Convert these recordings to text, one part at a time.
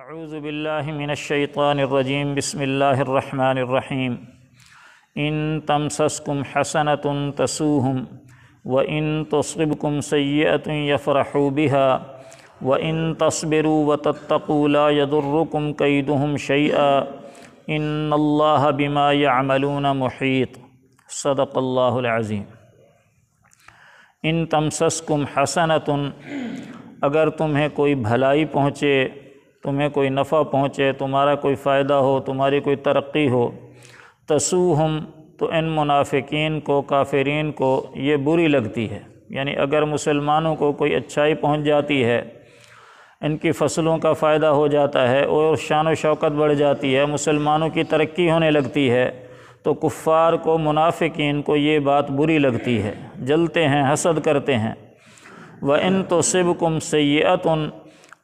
अऊज़बिल्लिमिनशैतानरजीम बसमीम इन तमसस्कुम हसनत तसूहम व इन तस्बकुम सैत यफ़रहूबिहा व इन तस्बिरु व तत्तकूला यदुर्रकुम कईदहम शैआ इन अल्लाह बिमा यामलून मुहीत सदक़ल्लाज़ीम इन तमसस्कुम हसनत अगर तुम्हें कोई भलाई पहुँचे तुम्हें कोई नफ़ा पहुँचे तुम्हारा कोई फ़ायदा हो तुम्हारी कोई तरक्की हो तसूहम तो इन मुनाफिकीन को काफरीन को ये बुरी लगती है यानी अगर मुसलमानों को कोई अच्छाई पहुँच जाती है इनकी फसलों का फ़ायदा हो जाता है और शान शौकत बढ़ जाती है मुसलमानों की तरक्की होने लगती है तो कुफ़ार को मुनाफिकीन को ये बात बुरी लगती है जलते हैं हसद करते हैं व इन तो सिबकुम सैत उन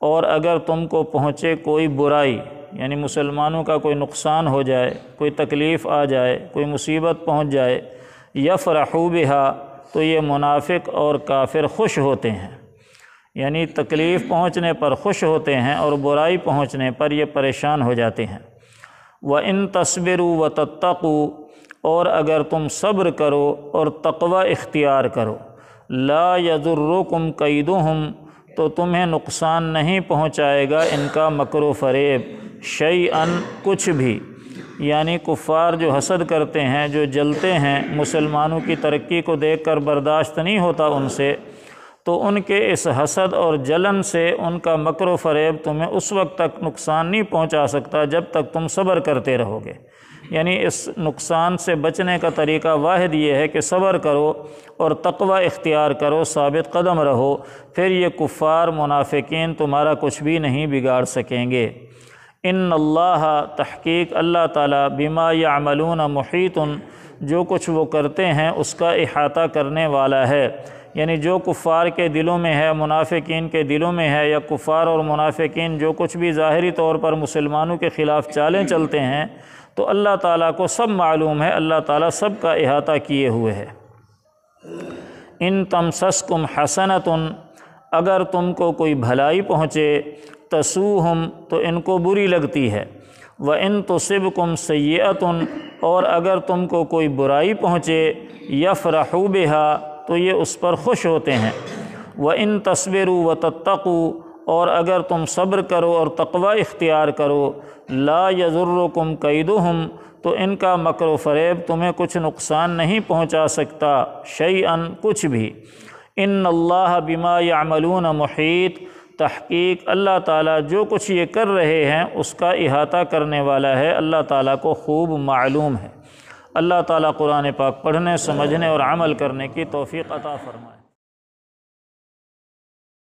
और अगर तुमको पहुँचे कोई बुराई यानी मुसलमानों का कोई नुकसान हो जाए कोई तकलीफ़ आ जाए कोई मुसीबत पहुँच जाए या फ़रहू बिहा तो ये मुनाफिक और काफिर खुश होते हैं यानी तकलीफ़ पहुँचने पर खुश होते हैं और बुराई पहुँचने पर ये परेशान हो जाते हैं व इन तस्बिर व तत्तू और अगर तुम सब्र करो और तकवा इख्तियार करो ला यजुर्रुकुम हम तो तुम्हें नुकसान नहीं पहुंचाएगा इनका मकर फरेब शई अन कुछ भी यानी कुफ़ार जो हसद करते हैं जो जलते हैं मुसलमानों की तरक्की को देखकर बर्दाश्त नहीं होता उनसे तो उनके इस हसद और जलन से उनका मकर फरेब तुम्हें उस वक्त तक नुकसान नहीं पहुंचा सकता जब तक तुम सब्र करते रहोगे यानी इस नुकसान से बचने का तरीका वाद ये है कि सब्र करो और तकवा इख्तियार करो साबित कदम रहो फिर ये कुफ़ार मुनाफिकीन तुम्हारा कुछ भी नहीं बिगाड़ सकेंगे इन अल्लाह तहकीक अल्लाह ताला बीमा अमलून मुहित जो कुछ वो करते हैं उसका अहाता करने वाला है यानी जो कुफ़ार के दिलों में है मुनाफिकीन के दिलों में है या कुफ़ार और मुनाफिकीन जो कुछ भी ज़ाहरी तौर पर मुसलमानों के ख़िलाफ़ चालें चलते हैं तो अल्लाह ताला को सब मालूम है अल्लाह ताला सब का अहाता किए हुए है इन तमसस्कुम हसनतुन अगर तुमको कोई भलाई पहुँचे तसूहम तो इनको बुरी लगती है व इन तो सिबकुम सैत और अगर तुमको कोई बुराई पहुँचे यफ़रहू बेहा तो ये उस पर खुश होते हैं व इन तस्वरू व तत्तू और अगर तुम सब्र करो और तकवा इख्तियार करो ला यजुर्रकुम हम तो इनका मकर फरेब तुम्हें कुछ नुकसान नहीं पहुँचा सकता शई कुछ भी इन अल्लाह बिमा यामलून मुहित तहकीक अल्लाह ताला जो कुछ ये कर रहे हैं उसका इहाता करने वाला है अल्लाह ताला को खूब मालूम है अल्लाह ताला कुरान पाक पढ़ने समझने और अमल करने की तोफ़ी अता फ़रमाए